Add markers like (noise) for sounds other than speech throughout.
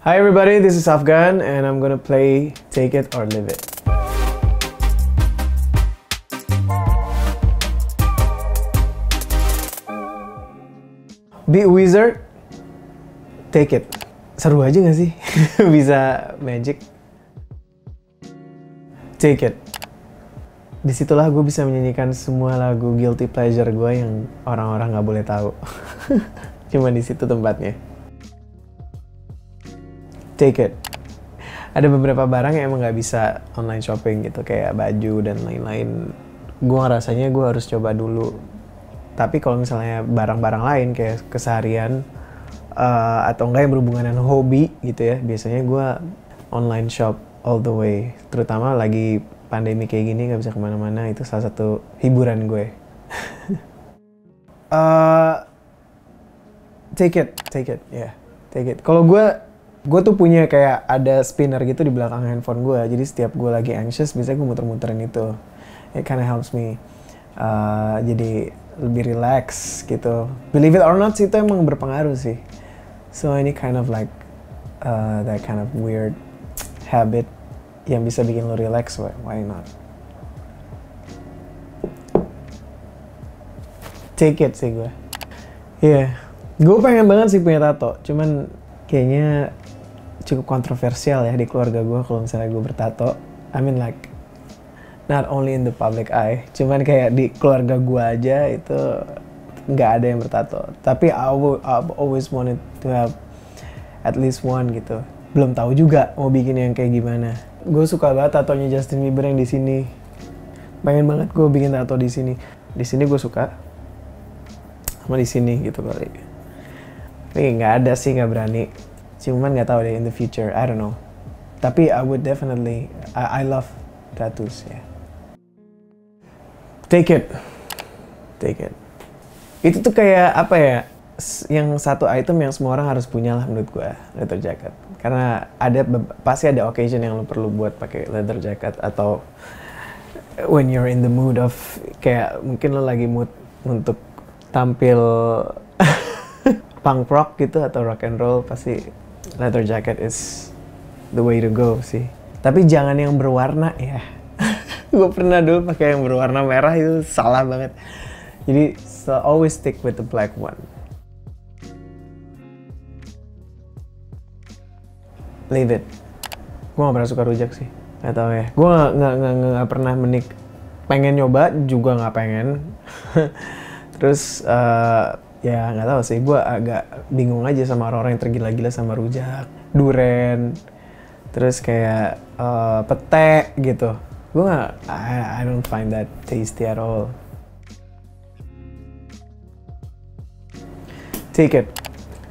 Hi everybody, this is Afghan and I'm gonna play Take It or Live It. Be Wizard, Take It. Seru aja gak sih? (laughs) Bisa magic. Take It. Disitulah gue bisa menyanyikan semua lagu guilty pleasure gue yang orang-orang gak boleh tahu. (laughs) Cuma disitu tempatnya take it ada beberapa barang yang emang gak bisa online shopping gitu kayak baju dan lain-lain gue rasanya gue harus coba dulu tapi kalau misalnya barang-barang lain kayak keseharian uh, atau enggak yang berhubungan dengan hobi gitu ya biasanya gue online shop all the way terutama lagi pandemi kayak gini gak bisa kemana-mana itu salah satu hiburan gue uh, (laughs) take it take it ya yeah, take it kalau gue gue tuh punya kayak ada spinner gitu di belakang handphone gue jadi setiap gue lagi anxious biasanya gue muter-muterin itu it kinda helps me uh, jadi lebih relax gitu believe it or not sih itu emang berpengaruh sih so ini kind of like uh, that kind of weird habit yang bisa bikin lo relax why, why not take it sih gue iya yeah. gue pengen banget sih punya tato cuman kayaknya cukup kontroversial ya di keluarga gue kalau misalnya gue bertato. I mean like not only in the public eye, cuman kayak di keluarga gue aja itu nggak ada yang bertato. Tapi I always wanted to have at least one gitu. Belum tahu juga mau bikin yang kayak gimana. Gue suka banget tatonya Justin Bieber yang di sini. Pengen banget gue bikin tato di sini. Di sini gue suka. Sama di sini gitu kali. Tapi nggak ada sih nggak berani cuman nggak tahu deh in the future I don't know tapi I would definitely I, I love tattoos ya yeah. take it take it itu tuh kayak apa ya yang satu item yang semua orang harus punya lah menurut gue leather jacket karena ada pasti ada occasion yang lo perlu buat pakai leather jacket atau when you're in the mood of kayak mungkin lo lagi mood untuk tampil (laughs) punk rock gitu atau rock and roll pasti leather jacket is the way to go sih. Tapi jangan yang berwarna ya. (laughs) gue pernah dulu pakai yang berwarna merah itu salah banget. Jadi so always stick with the black one. Leave it. Gue gak pernah suka rujak sih. Gak tau ya. Gue gak, gak, gak, gak, gak pernah menik pengen nyoba juga gak pengen. (laughs) Terus uh, ya nggak tahu sih gue agak bingung aja sama orang-orang yang tergila-gila sama rujak duren terus kayak uh, pete gitu gue nggak I, I don't find that tasty at all take it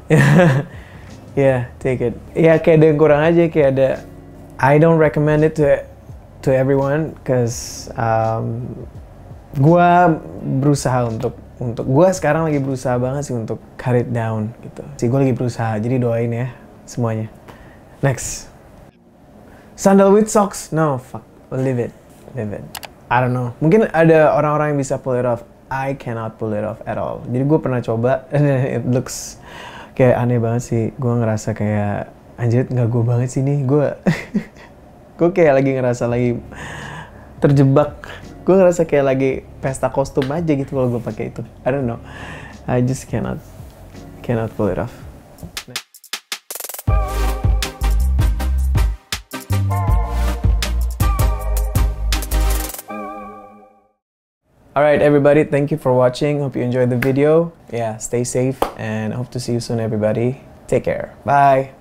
ya (laughs) yeah, take it ya yeah, kayak ada yang kurang aja kayak ada I don't recommend it to to everyone cause um, gue berusaha untuk untuk gue sekarang lagi berusaha banget sih untuk cut it down gitu. Si gue lagi berusaha, jadi doain ya semuanya. Next. Sandal with socks? No, fuck. Leave it. Leave it. I don't know. Mungkin ada orang-orang yang bisa pull it off. I cannot pull it off at all. Jadi gue pernah coba, (laughs) it looks kayak aneh banget sih. Gue ngerasa kayak, anjir nggak gue banget sih nih. Gue, (laughs) gue kayak lagi ngerasa lagi terjebak gue ngerasa kayak lagi pesta kostum aja gitu kalau gue pakai itu I don't know I just cannot cannot pull it off Alright everybody, thank you for watching. Hope you enjoyed the video. Yeah, stay safe and hope to see you soon everybody. Take care. Bye.